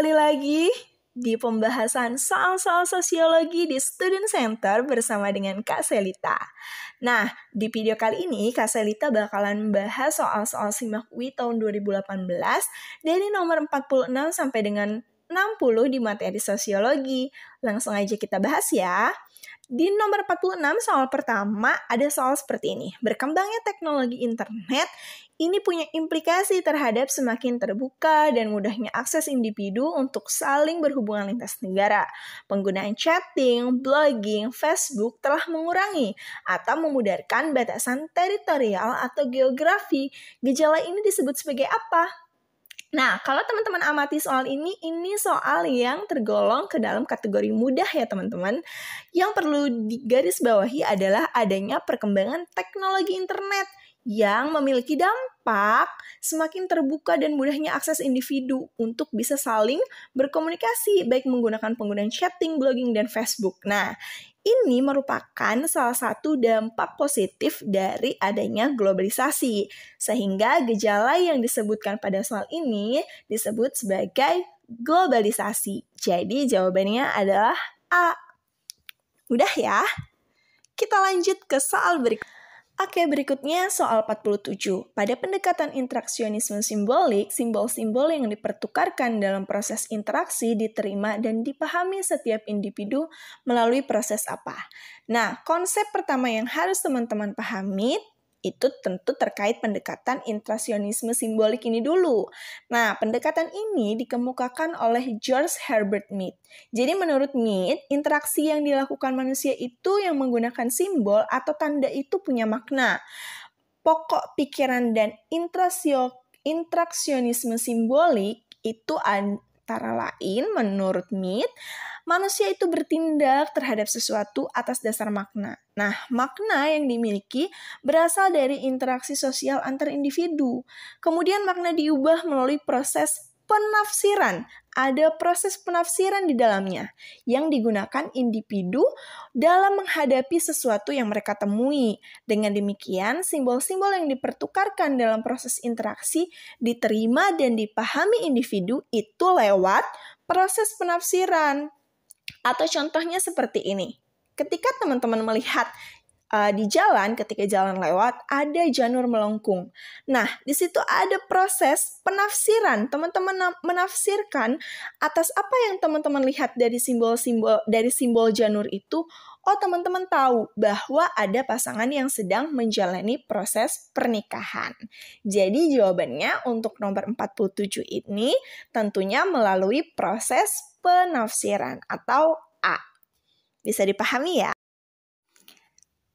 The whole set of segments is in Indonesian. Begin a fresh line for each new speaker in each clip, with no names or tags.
kembali lagi di pembahasan soal-soal sosiologi di Student Center bersama dengan Kak Selita. Nah, di video kali ini Kak Selita bakalan membahas soal-soal SIMAK UI tahun 2018 dari nomor 46 sampai dengan 60 di materi sosiologi. Langsung aja kita bahas ya. Di nomor 46 soal pertama ada soal seperti ini. Berkembangnya teknologi internet ini punya implikasi terhadap semakin terbuka dan mudahnya akses individu untuk saling berhubungan lintas negara. Penggunaan chatting, blogging, Facebook telah mengurangi atau memudarkan batasan teritorial atau geografi. Gejala ini disebut sebagai apa? Nah, kalau teman-teman amati soal ini, ini soal yang tergolong ke dalam kategori mudah ya teman-teman. Yang perlu digarisbawahi adalah adanya perkembangan teknologi internet yang memiliki dampak semakin terbuka dan mudahnya akses individu untuk bisa saling berkomunikasi baik menggunakan penggunaan chatting, blogging, dan Facebook. Nah, ini merupakan salah satu dampak positif dari adanya globalisasi, sehingga gejala yang disebutkan pada soal ini disebut sebagai globalisasi. Jadi jawabannya adalah A. Udah ya? Kita lanjut ke soal berikutnya. Oke, berikutnya soal 47. Pada pendekatan interaksionisme simbolik, simbol-simbol yang dipertukarkan dalam proses interaksi diterima dan dipahami setiap individu melalui proses apa? Nah, konsep pertama yang harus teman-teman pahami itu tentu terkait pendekatan intrasionisme simbolik ini dulu. Nah, pendekatan ini dikemukakan oleh George Herbert Mead. Jadi menurut Mead, interaksi yang dilakukan manusia itu yang menggunakan simbol atau tanda itu punya makna. Pokok pikiran dan intrasio, simbolik itu antara lain menurut Mead manusia itu bertindak terhadap sesuatu atas dasar makna. Nah, makna yang dimiliki berasal dari interaksi sosial antar individu. Kemudian makna diubah melalui proses penafsiran. Ada proses penafsiran di dalamnya yang digunakan individu dalam menghadapi sesuatu yang mereka temui. Dengan demikian, simbol-simbol yang dipertukarkan dalam proses interaksi diterima dan dipahami individu itu lewat proses penafsiran. Atau contohnya seperti ini. Ketika teman-teman melihat uh, di jalan ketika jalan lewat ada janur melengkung. Nah, di situ ada proses penafsiran. Teman-teman menafsirkan atas apa yang teman-teman lihat dari simbol-simbol dari simbol janur itu oh teman-teman tahu bahwa ada pasangan yang sedang menjalani proses pernikahan. Jadi jawabannya untuk nomor 47 ini tentunya melalui proses penafsiran atau A. Bisa dipahami ya?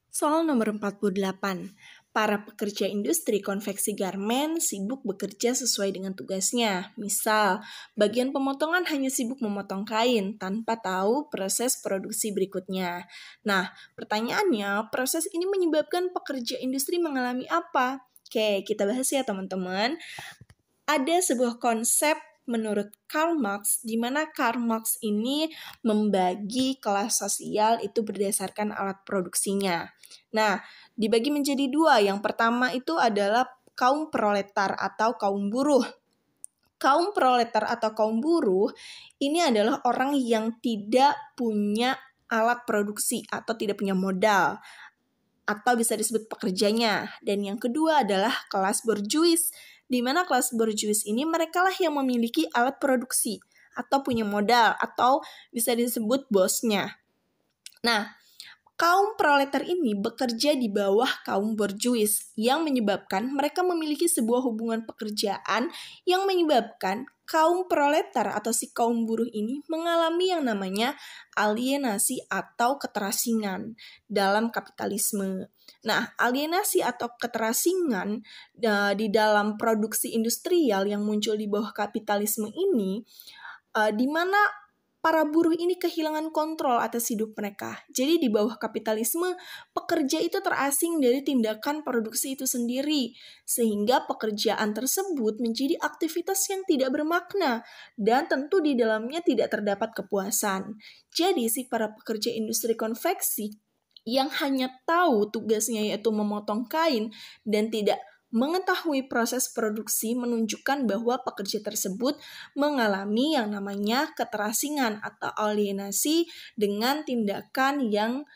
Soal nomor 48 para pekerja industri konveksi garmen sibuk bekerja sesuai dengan tugasnya. Misal, bagian pemotongan hanya sibuk memotong kain tanpa tahu proses produksi berikutnya. Nah, pertanyaannya, proses ini menyebabkan pekerja industri mengalami apa? Oke, kita bahas ya teman-teman. Ada sebuah konsep menurut Karl Marx, di mana Karl Marx ini membagi kelas sosial itu berdasarkan alat produksinya. Nah, dibagi menjadi dua. Yang pertama itu adalah kaum proletar atau kaum buruh. Kaum proletar atau kaum buruh ini adalah orang yang tidak punya alat produksi atau tidak punya modal atau bisa disebut pekerjanya. Dan yang kedua adalah kelas borjuis, di mana kelas borjuis ini mereka lah yang memiliki alat produksi atau punya modal atau bisa disebut bosnya. Nah, kaum proletar ini bekerja di bawah kaum borjuis yang menyebabkan mereka memiliki sebuah hubungan pekerjaan yang menyebabkan kaum proletar atau si kaum buruh ini mengalami yang namanya alienasi atau keterasingan dalam kapitalisme. Nah, alienasi atau keterasingan uh, di dalam produksi industrial yang muncul di bawah kapitalisme ini uh, di mana para buruh ini kehilangan kontrol atas hidup mereka. Jadi di bawah kapitalisme, pekerja itu terasing dari tindakan produksi itu sendiri, sehingga pekerjaan tersebut menjadi aktivitas yang tidak bermakna dan tentu di dalamnya tidak terdapat kepuasan. Jadi si para pekerja industri konveksi yang hanya tahu tugasnya yaitu memotong kain dan tidak Mengetahui proses produksi menunjukkan bahwa pekerja tersebut mengalami yang namanya keterasingan atau alienasi dengan tindakan yang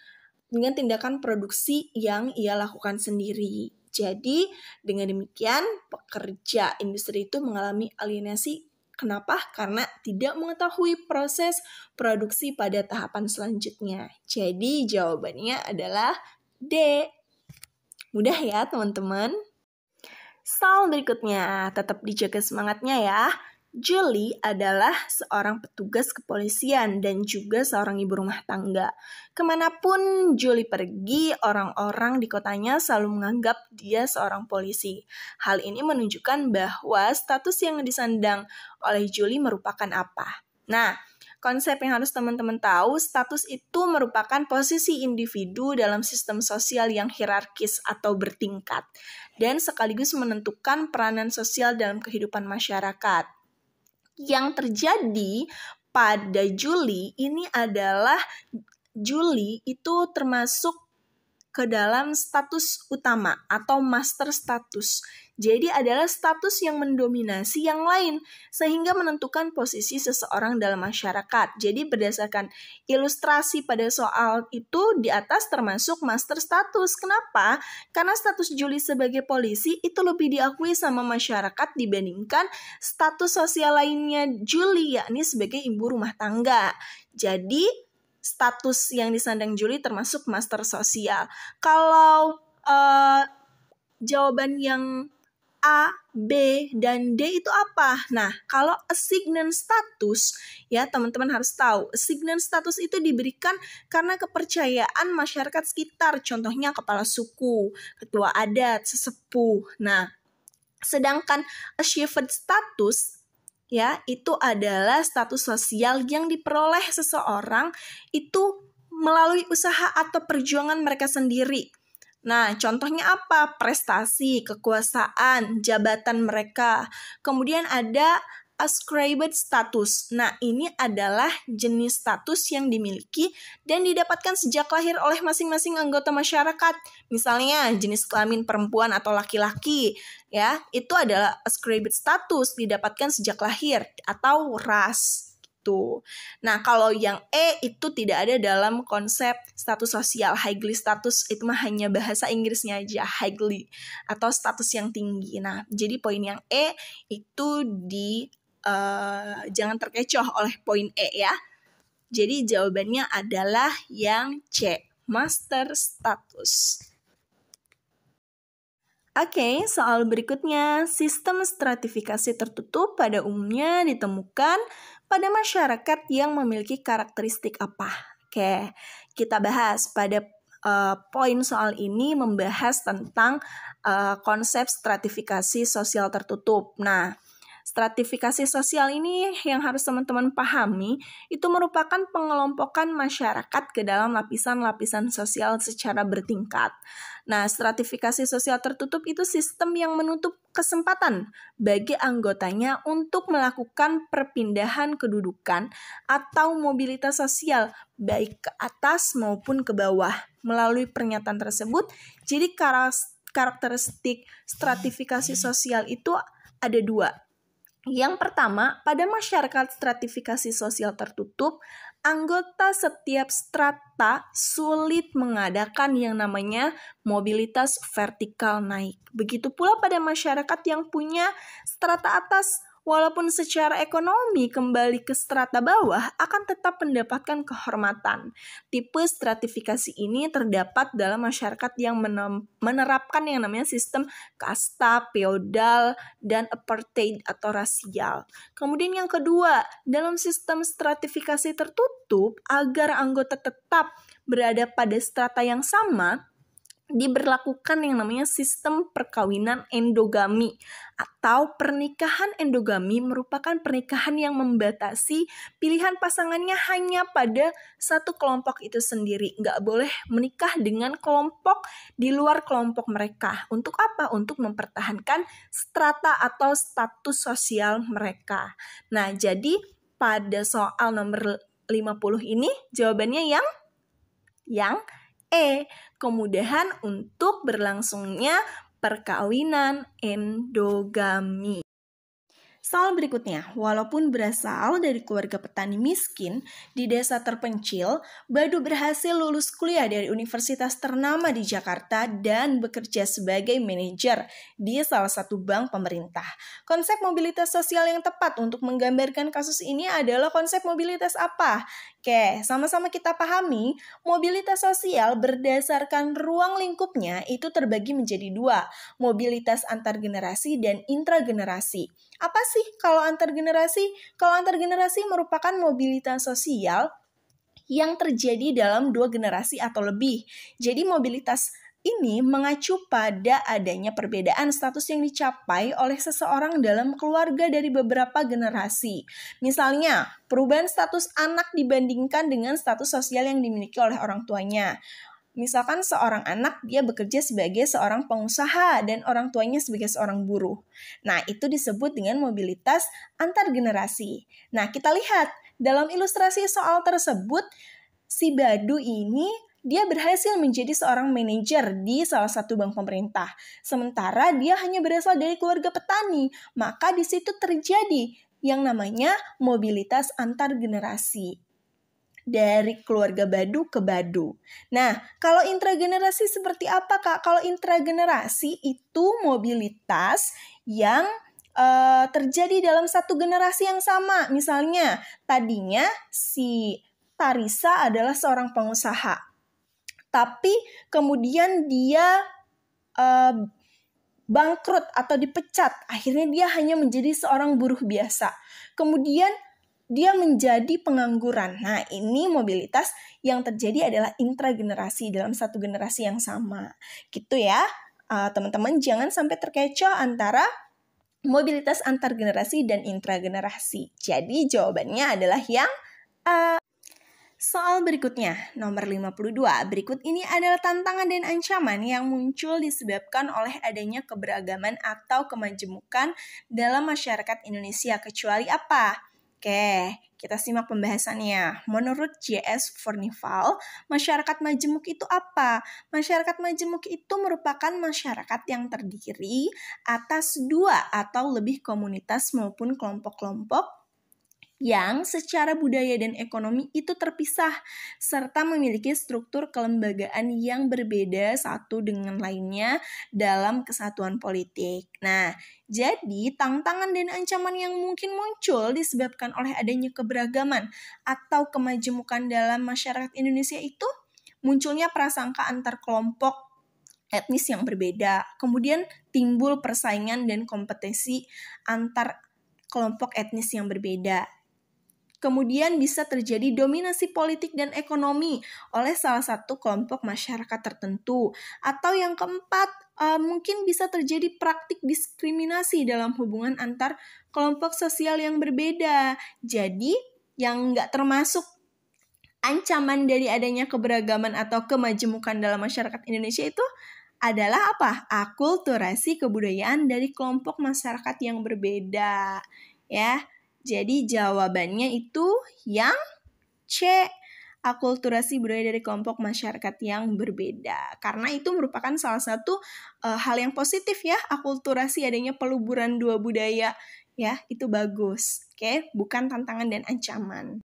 dengan tindakan produksi yang ia lakukan sendiri. Jadi, dengan demikian pekerja industri itu mengalami alienasi Kenapa? Karena tidak mengetahui proses produksi pada tahapan selanjutnya. Jadi jawabannya adalah D. Mudah ya teman-teman? Sound berikutnya, tetap dijaga semangatnya ya. Julie adalah seorang petugas kepolisian dan juga seorang ibu rumah tangga. Kemanapun Julie pergi, orang-orang di kotanya selalu menganggap dia seorang polisi. Hal ini menunjukkan bahwa status yang disandang oleh Julie merupakan apa. Nah, Konsep yang harus teman-teman tahu, status itu merupakan posisi individu dalam sistem sosial yang hierarkis atau bertingkat dan sekaligus menentukan peranan sosial dalam kehidupan masyarakat. Yang terjadi pada Juli ini adalah Juli itu termasuk ke dalam status utama atau master status jadi adalah status yang mendominasi yang lain sehingga menentukan posisi seseorang dalam masyarakat. Jadi berdasarkan ilustrasi pada soal itu di atas termasuk master status. Kenapa? Karena status Juli sebagai polisi itu lebih diakui sama masyarakat dibandingkan status sosial lainnya Juli yakni sebagai ibu rumah tangga. Jadi status yang disandang Juli termasuk master sosial. Kalau uh, jawaban yang A, B, dan D itu apa? Nah, kalau assignment status, ya teman-teman harus tahu, assignment status itu diberikan karena kepercayaan masyarakat sekitar, contohnya kepala suku, ketua adat, sesepuh. Nah, sedangkan achieved status ya itu adalah status sosial yang diperoleh seseorang itu melalui usaha atau perjuangan mereka sendiri Nah, contohnya apa? Prestasi, kekuasaan, jabatan mereka. Kemudian ada ascribed status. Nah, ini adalah jenis status yang dimiliki dan didapatkan sejak lahir oleh masing-masing anggota masyarakat. Misalnya, jenis kelamin perempuan atau laki-laki, ya, itu adalah ascribed status didapatkan sejak lahir atau ras itu. Nah, kalau yang E itu tidak ada dalam konsep status sosial. Highly status itu mah hanya bahasa Inggrisnya aja, highly atau status yang tinggi. Nah, jadi poin yang E itu di uh, jangan terkecoh oleh poin E ya. Jadi jawabannya adalah yang C, master status. Oke, okay, soal berikutnya. Sistem stratifikasi tertutup pada umumnya ditemukan pada masyarakat yang memiliki karakteristik apa? Oke, okay, kita bahas pada uh, poin soal ini membahas tentang uh, konsep stratifikasi sosial tertutup. Nah, Stratifikasi sosial ini yang harus teman-teman pahami, itu merupakan pengelompokan masyarakat ke dalam lapisan-lapisan sosial secara bertingkat. Nah, stratifikasi sosial tertutup itu sistem yang menutup kesempatan bagi anggotanya untuk melakukan perpindahan kedudukan atau mobilitas sosial baik ke atas maupun ke bawah. Melalui pernyataan tersebut, jadi karakteristik stratifikasi sosial itu ada dua, yang pertama, pada masyarakat stratifikasi sosial tertutup, anggota setiap strata sulit mengadakan yang namanya mobilitas vertikal naik. Begitu pula pada masyarakat yang punya strata atas walaupun secara ekonomi kembali ke strata bawah, akan tetap mendapatkan kehormatan. Tipe stratifikasi ini terdapat dalam masyarakat yang menerapkan yang namanya sistem kasta, feodal, dan apartheid atau rasial. Kemudian yang kedua, dalam sistem stratifikasi tertutup, agar anggota tetap berada pada strata yang sama, diberlakukan yang namanya sistem perkawinan endogami atau pernikahan endogami merupakan pernikahan yang membatasi pilihan pasangannya hanya pada satu kelompok itu sendiri. Nggak boleh menikah dengan kelompok di luar kelompok mereka. Untuk apa? Untuk mempertahankan strata atau status sosial mereka. Nah, jadi pada soal nomor 50 ini jawabannya yang yang E. Kemudahan untuk berlangsungnya perkawinan endogami. Soal berikutnya, walaupun berasal dari keluarga petani miskin di desa terpencil, Badu berhasil lulus kuliah dari universitas ternama di Jakarta dan bekerja sebagai manajer di salah satu bank pemerintah. Konsep mobilitas sosial yang tepat untuk menggambarkan kasus ini adalah konsep mobilitas apa? Oke, sama-sama kita pahami, mobilitas sosial berdasarkan ruang lingkupnya itu terbagi menjadi dua, mobilitas antar generasi dan intragenerasi. Apa sih kalau antar generasi? Kalau antar generasi merupakan mobilitas sosial yang terjadi dalam dua generasi atau lebih. Jadi mobilitas ini mengacu pada adanya perbedaan status yang dicapai oleh seseorang dalam keluarga dari beberapa generasi. Misalnya, perubahan status anak dibandingkan dengan status sosial yang dimiliki oleh orang tuanya. Misalkan seorang anak dia bekerja sebagai seorang pengusaha dan orang tuanya sebagai seorang buruh. Nah, itu disebut dengan mobilitas antar generasi. Nah, kita lihat dalam ilustrasi soal tersebut si Badu ini dia berhasil menjadi seorang manajer di salah satu bank pemerintah. Sementara dia hanya berasal dari keluarga petani, maka di situ terjadi yang namanya mobilitas antar generasi dari keluarga Badu ke Badu. Nah, kalau intragenerasi seperti apa Kak? Kalau intragenerasi itu mobilitas yang uh, terjadi dalam satu generasi yang sama. Misalnya, tadinya si Tarisa adalah seorang pengusaha. Tapi kemudian dia uh, bangkrut atau dipecat. Akhirnya dia hanya menjadi seorang buruh biasa. Kemudian dia menjadi pengangguran. Nah, ini mobilitas yang terjadi adalah intragenerasi dalam satu generasi yang sama. Gitu ya, teman eh, teman-teman jangan sampai terkecoh antara mobilitas antar generasi dan intragenerasi. Jadi jawabannya adalah yang uh, Soal berikutnya, nomor 52. Berikut ini adalah tantangan dan ancaman yang muncul disebabkan oleh adanya keberagaman atau kemajemukan dalam masyarakat Indonesia kecuali apa? Oke, kita simak pembahasannya. Menurut J.S. Furnival, masyarakat majemuk itu apa? Masyarakat majemuk itu merupakan masyarakat yang terdiri atas dua atau lebih komunitas maupun kelompok-kelompok yang secara budaya dan ekonomi itu terpisah serta memiliki struktur kelembagaan yang berbeda satu dengan lainnya dalam kesatuan politik. Nah, jadi tantangan dan ancaman yang mungkin muncul disebabkan oleh adanya keberagaman atau kemajemukan dalam masyarakat Indonesia itu munculnya prasangka antar kelompok etnis yang berbeda. Kemudian timbul persaingan dan kompetensi antar kelompok etnis yang berbeda kemudian bisa terjadi dominasi politik dan ekonomi oleh salah satu kelompok masyarakat tertentu. Atau yang keempat, eh, mungkin bisa terjadi praktik diskriminasi dalam hubungan antar kelompok sosial yang berbeda. Jadi, yang nggak termasuk ancaman dari adanya keberagaman atau kemajemukan dalam masyarakat Indonesia itu adalah apa? Akulturasi kebudayaan dari kelompok masyarakat yang berbeda. Ya, jadi jawabannya itu yang C. Akulturasi budaya dari kelompok masyarakat yang berbeda. Karena itu merupakan salah satu uh, hal yang positif ya, akulturasi adanya peluburan dua budaya ya, itu bagus. Oke, okay? bukan tantangan dan ancaman.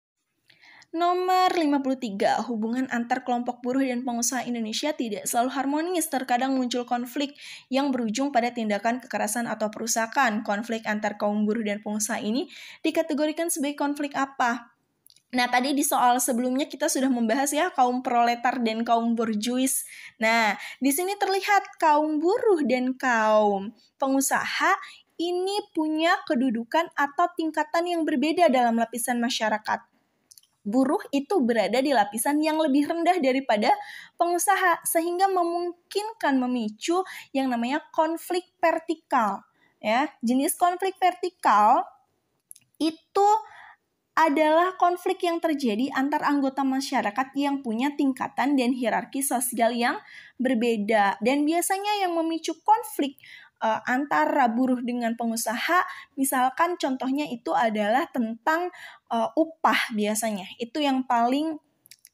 Nomor 53, hubungan antar kelompok buruh dan pengusaha Indonesia tidak selalu harmonis, terkadang muncul konflik yang berujung pada tindakan kekerasan atau perusakan. Konflik antar kaum buruh dan pengusaha ini dikategorikan sebagai konflik apa? Nah, tadi di soal sebelumnya kita sudah membahas ya kaum proletar dan kaum borjuis. Nah, di sini terlihat kaum buruh dan kaum pengusaha ini punya kedudukan atau tingkatan yang berbeda dalam lapisan masyarakat buruh itu berada di lapisan yang lebih rendah daripada pengusaha sehingga memungkinkan memicu yang namanya konflik vertikal ya jenis konflik vertikal itu adalah konflik yang terjadi antar anggota masyarakat yang punya tingkatan dan hierarki sosial yang berbeda dan biasanya yang memicu konflik uh, antara buruh dengan pengusaha. Misalkan contohnya itu adalah tentang uh, upah biasanya. Itu yang paling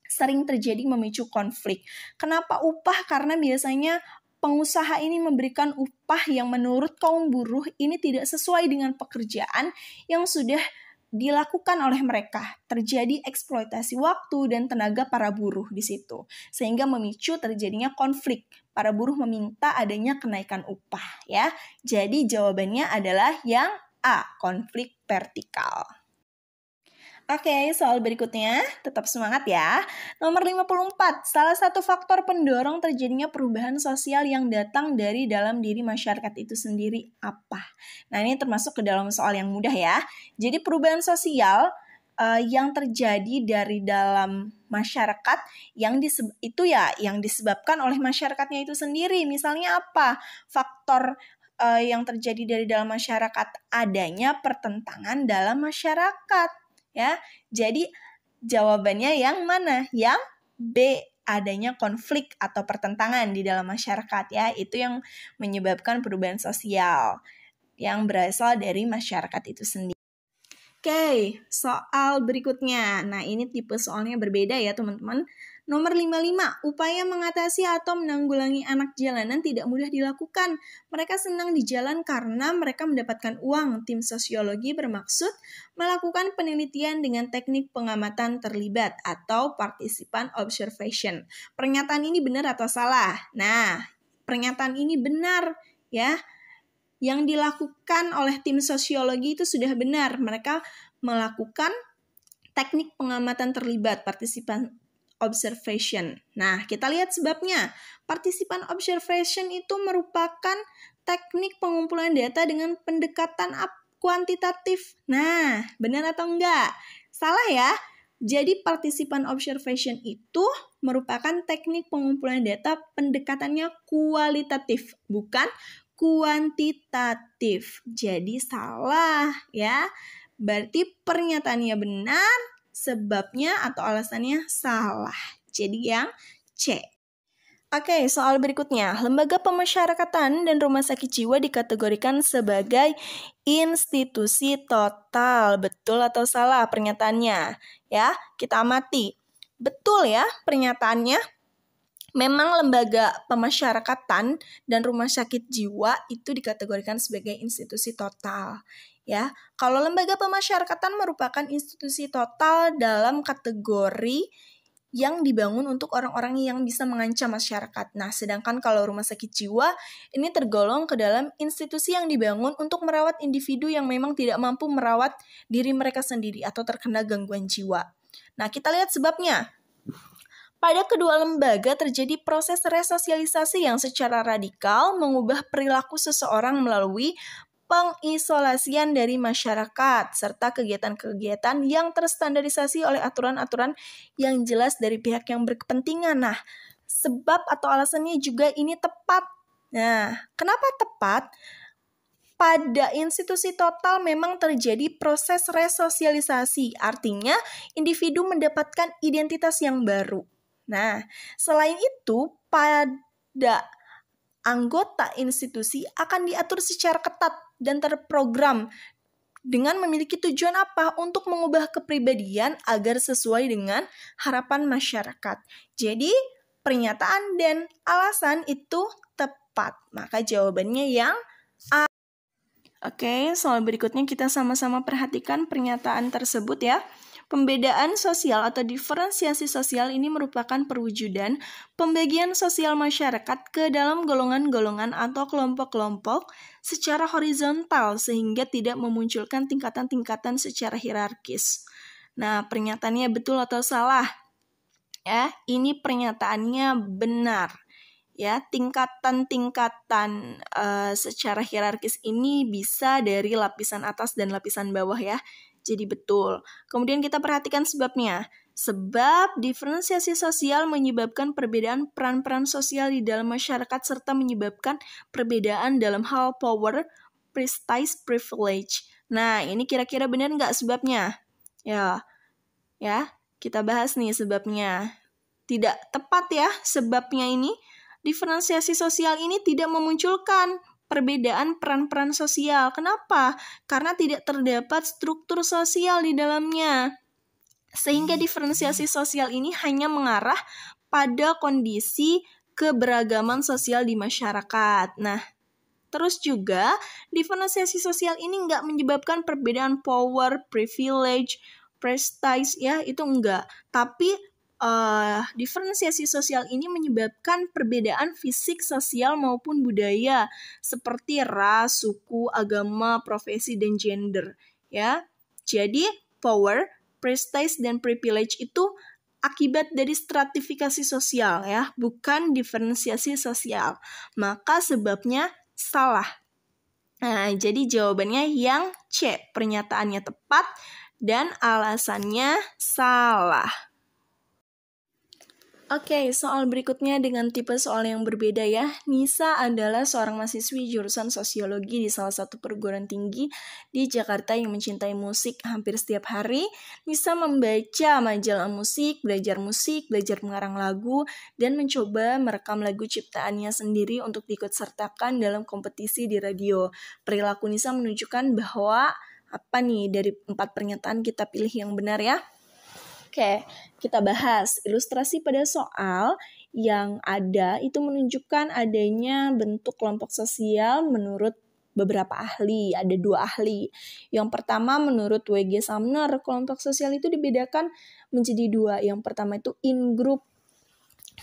sering terjadi memicu konflik. Kenapa upah? Karena biasanya pengusaha ini memberikan upah yang menurut kaum buruh ini tidak sesuai dengan pekerjaan yang sudah dilakukan oleh mereka. Terjadi eksploitasi waktu dan tenaga para buruh di situ, sehingga memicu terjadinya konflik para buruh meminta adanya kenaikan upah ya. Jadi jawabannya adalah yang A, konflik vertikal. Oke, okay, soal berikutnya, tetap semangat ya. Nomor 54, salah satu faktor pendorong terjadinya perubahan sosial yang datang dari dalam diri masyarakat itu sendiri apa? Nah, ini termasuk ke dalam soal yang mudah ya. Jadi perubahan sosial uh, yang terjadi dari dalam masyarakat yang itu ya yang disebabkan oleh masyarakatnya itu sendiri. Misalnya apa? Faktor uh, yang terjadi dari dalam masyarakat adanya pertentangan dalam masyarakat, ya. Jadi jawabannya yang mana? Yang B adanya konflik atau pertentangan di dalam masyarakat ya itu yang menyebabkan perubahan sosial yang berasal dari masyarakat itu sendiri okay, soal berikutnya. Nah, ini tipe soalnya berbeda ya, teman-teman. Nomor 55, upaya mengatasi atau menanggulangi anak jalanan tidak mudah dilakukan. Mereka senang di jalan karena mereka mendapatkan uang. Tim sosiologi bermaksud melakukan penelitian dengan teknik pengamatan terlibat atau participant observation. Pernyataan ini benar atau salah? Nah, pernyataan ini benar ya yang dilakukan oleh tim sosiologi itu sudah benar. Mereka melakukan teknik pengamatan terlibat partisipan observation. Nah, kita lihat sebabnya. Partisipan observation itu merupakan teknik pengumpulan data dengan pendekatan kuantitatif. Nah, benar atau enggak? Salah ya? Jadi partisipan observation itu merupakan teknik pengumpulan data pendekatannya kualitatif, bukan kuantitatif. Jadi salah ya. Berarti pernyataannya benar, sebabnya atau alasannya salah. Jadi yang C. Oke, soal berikutnya. Lembaga pemasyarakatan dan rumah sakit jiwa dikategorikan sebagai institusi total. Betul atau salah pernyataannya? Ya, kita amati. Betul ya pernyataannya? memang lembaga pemasyarakatan dan rumah sakit jiwa itu dikategorikan sebagai institusi total. Ya, kalau lembaga pemasyarakatan merupakan institusi total dalam kategori yang dibangun untuk orang-orang yang bisa mengancam masyarakat. Nah, sedangkan kalau rumah sakit jiwa ini tergolong ke dalam institusi yang dibangun untuk merawat individu yang memang tidak mampu merawat diri mereka sendiri atau terkena gangguan jiwa. Nah, kita lihat sebabnya. Pada kedua lembaga terjadi proses resosialisasi yang secara radikal mengubah perilaku seseorang melalui pengisolasian dari masyarakat serta kegiatan-kegiatan yang terstandarisasi oleh aturan-aturan yang jelas dari pihak yang berkepentingan. Nah, sebab atau alasannya juga ini tepat. Nah, kenapa tepat? Pada institusi total memang terjadi proses resosialisasi, artinya individu mendapatkan identitas yang baru Nah, selain itu, pada anggota institusi akan diatur secara ketat dan terprogram dengan memiliki tujuan apa untuk mengubah kepribadian agar sesuai dengan harapan masyarakat. Jadi, pernyataan dan alasan itu tepat. Maka jawabannya yang A. Oke, soal berikutnya kita sama-sama perhatikan pernyataan tersebut ya. Pembedaan sosial atau diferensiasi sosial ini merupakan perwujudan pembagian sosial masyarakat ke dalam golongan-golongan atau kelompok-kelompok secara horizontal sehingga tidak memunculkan tingkatan-tingkatan secara hierarkis. Nah, pernyataannya betul atau salah? Ya, ini pernyataannya benar ya tingkatan-tingkatan uh, secara hierarkis ini bisa dari lapisan atas dan lapisan bawah ya jadi betul. Kemudian kita perhatikan sebabnya. Sebab diferensiasi sosial menyebabkan perbedaan peran-peran sosial di dalam masyarakat serta menyebabkan perbedaan dalam hal power, prestige, privilege. Nah, ini kira-kira benar nggak sebabnya? Ya, ya kita bahas nih sebabnya. Tidak tepat ya sebabnya ini. Diferensiasi sosial ini tidak memunculkan perbedaan peran-peran sosial. Kenapa? Karena tidak terdapat struktur sosial di dalamnya. Sehingga hmm. diferensiasi sosial ini hanya mengarah pada kondisi keberagaman sosial di masyarakat. Nah, Terus juga, diferensiasi sosial ini nggak menyebabkan perbedaan power, privilege, prestige, ya itu enggak. Tapi uh, eh, diferensiasi sosial ini menyebabkan perbedaan fisik, sosial maupun budaya seperti ras, suku, agama, profesi dan gender, ya. Jadi, power, prestige dan privilege itu akibat dari stratifikasi sosial ya, bukan diferensiasi sosial. Maka sebabnya salah. Nah, jadi jawabannya yang C, pernyataannya tepat dan alasannya salah. Oke, okay, soal berikutnya dengan tipe soal yang berbeda ya. Nisa adalah seorang mahasiswi jurusan sosiologi di salah satu perguruan tinggi di Jakarta yang mencintai musik hampir setiap hari. Nisa membaca majalah musik, belajar musik, belajar mengarang lagu, dan mencoba merekam lagu ciptaannya sendiri untuk diikutsertakan dalam kompetisi di radio. Perilaku Nisa menunjukkan bahwa apa nih dari empat pernyataan kita pilih yang benar ya. Oke, kita bahas ilustrasi pada soal yang ada itu menunjukkan adanya bentuk kelompok sosial menurut beberapa ahli, ada dua ahli. Yang pertama menurut WG Sumner, kelompok sosial itu dibedakan menjadi dua. Yang pertama itu in-group.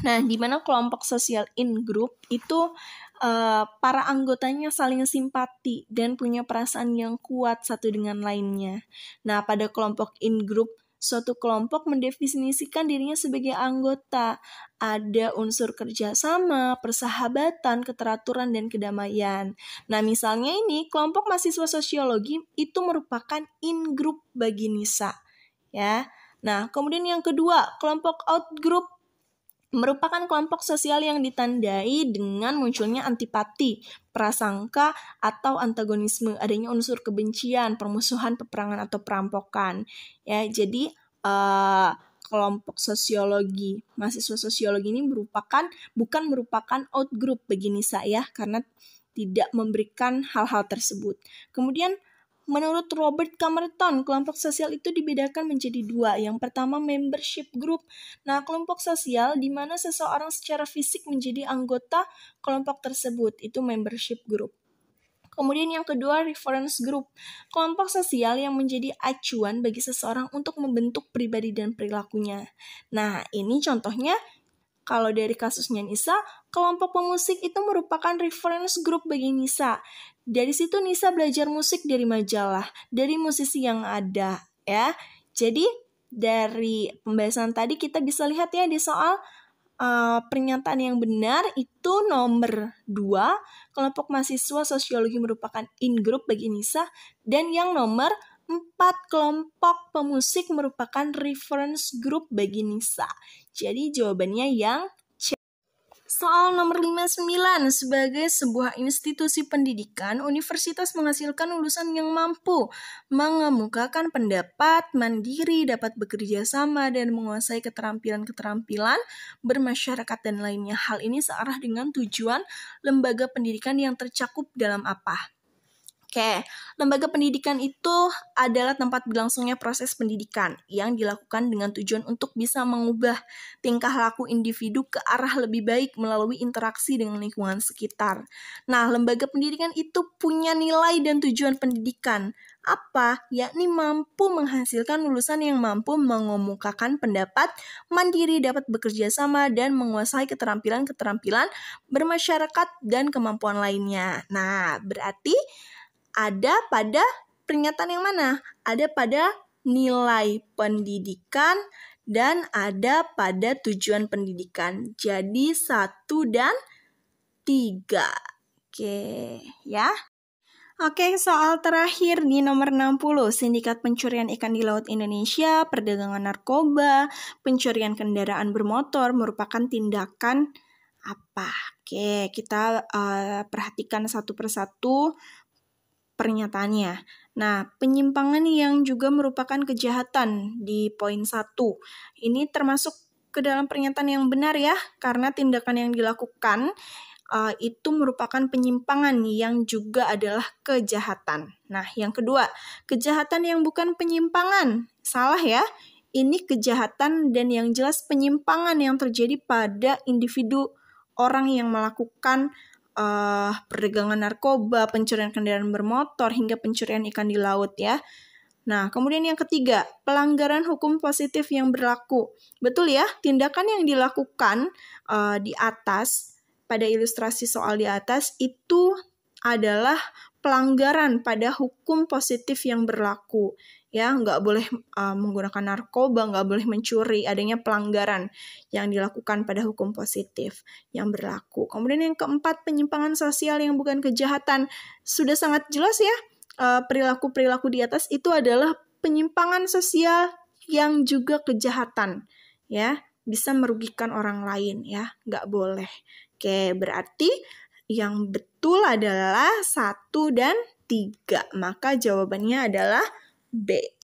Nah, di mana kelompok sosial in-group itu uh, para anggotanya saling simpati dan punya perasaan yang kuat satu dengan lainnya. Nah, pada kelompok in-group Suatu kelompok mendefinisikan dirinya sebagai anggota. Ada unsur kerjasama, persahabatan, keteraturan, dan kedamaian. Nah, misalnya ini, kelompok mahasiswa sosiologi itu merupakan in-group bagi Nisa. Ya. Nah, kemudian yang kedua, kelompok out-group merupakan kelompok sosial yang ditandai dengan munculnya antipati, prasangka, atau antagonisme, adanya unsur kebencian, permusuhan, peperangan, atau perampokan. Ya, jadi uh, kelompok sosiologi mahasiswa sosiologi ini merupakan bukan merupakan outgroup begini saya karena tidak memberikan hal-hal tersebut. Kemudian Menurut Robert Camerton, kelompok sosial itu dibedakan menjadi dua. Yang pertama membership group. Nah, kelompok sosial di mana seseorang secara fisik menjadi anggota kelompok tersebut, itu membership group. Kemudian yang kedua reference group, kelompok sosial yang menjadi acuan bagi seseorang untuk membentuk pribadi dan perilakunya. Nah, ini contohnya kalau dari kasusnya Nisa, kelompok pemusik itu merupakan reference group bagi Nisa. Dari situ Nisa belajar musik dari majalah, dari musisi yang ada ya. Jadi dari pembahasan tadi kita bisa lihat ya di soal uh, pernyataan yang benar itu nomor 2, kelompok mahasiswa sosiologi merupakan in group bagi Nisa dan yang nomor 4 kelompok pemusik merupakan reference group bagi Nisa. Jadi jawabannya yang Soal nomor 59, sebagai sebuah institusi pendidikan, universitas menghasilkan lulusan yang mampu mengemukakan pendapat, mandiri, dapat bekerja sama, dan menguasai keterampilan-keterampilan bermasyarakat dan lainnya. Hal ini searah dengan tujuan lembaga pendidikan yang tercakup dalam apa? Oke, lembaga pendidikan itu adalah tempat berlangsungnya proses pendidikan yang dilakukan dengan tujuan untuk bisa mengubah tingkah laku individu ke arah lebih baik melalui interaksi dengan lingkungan sekitar. Nah, lembaga pendidikan itu punya nilai dan tujuan pendidikan. Apa? Yakni mampu menghasilkan lulusan yang mampu mengemukakan pendapat, mandiri dapat bekerja sama, dan menguasai keterampilan-keterampilan bermasyarakat dan kemampuan lainnya. Nah, berarti ada pada peringatan yang mana? Ada pada nilai pendidikan dan ada pada tujuan pendidikan. Jadi satu dan tiga. Oke, ya. Oke, soal terakhir di nomor 60, Sindikat Pencurian Ikan di Laut Indonesia, Perdagangan Narkoba, Pencurian Kendaraan Bermotor merupakan tindakan apa? Oke, kita uh, perhatikan satu persatu pernyataannya. Nah, penyimpangan yang juga merupakan kejahatan di poin satu Ini termasuk ke dalam pernyataan yang benar ya, karena tindakan yang dilakukan uh, itu merupakan penyimpangan yang juga adalah kejahatan. Nah, yang kedua, kejahatan yang bukan penyimpangan. Salah ya. Ini kejahatan dan yang jelas penyimpangan yang terjadi pada individu orang yang melakukan uh, perdagangan narkoba, pencurian kendaraan bermotor, hingga pencurian ikan di laut ya. Nah, kemudian yang ketiga, pelanggaran hukum positif yang berlaku. Betul ya, tindakan yang dilakukan uh, di atas pada ilustrasi soal di atas itu adalah pelanggaran pada hukum positif yang berlaku ya nggak boleh uh, menggunakan narkoba, nggak boleh mencuri, adanya pelanggaran yang dilakukan pada hukum positif yang berlaku. Kemudian yang keempat penyimpangan sosial yang bukan kejahatan sudah sangat jelas ya uh, ah, perilaku perilaku di atas itu adalah penyimpangan sosial yang juga kejahatan ya bisa merugikan orang lain ya nggak boleh. Oke berarti yang betul adalah satu dan tiga maka jawabannya adalah bit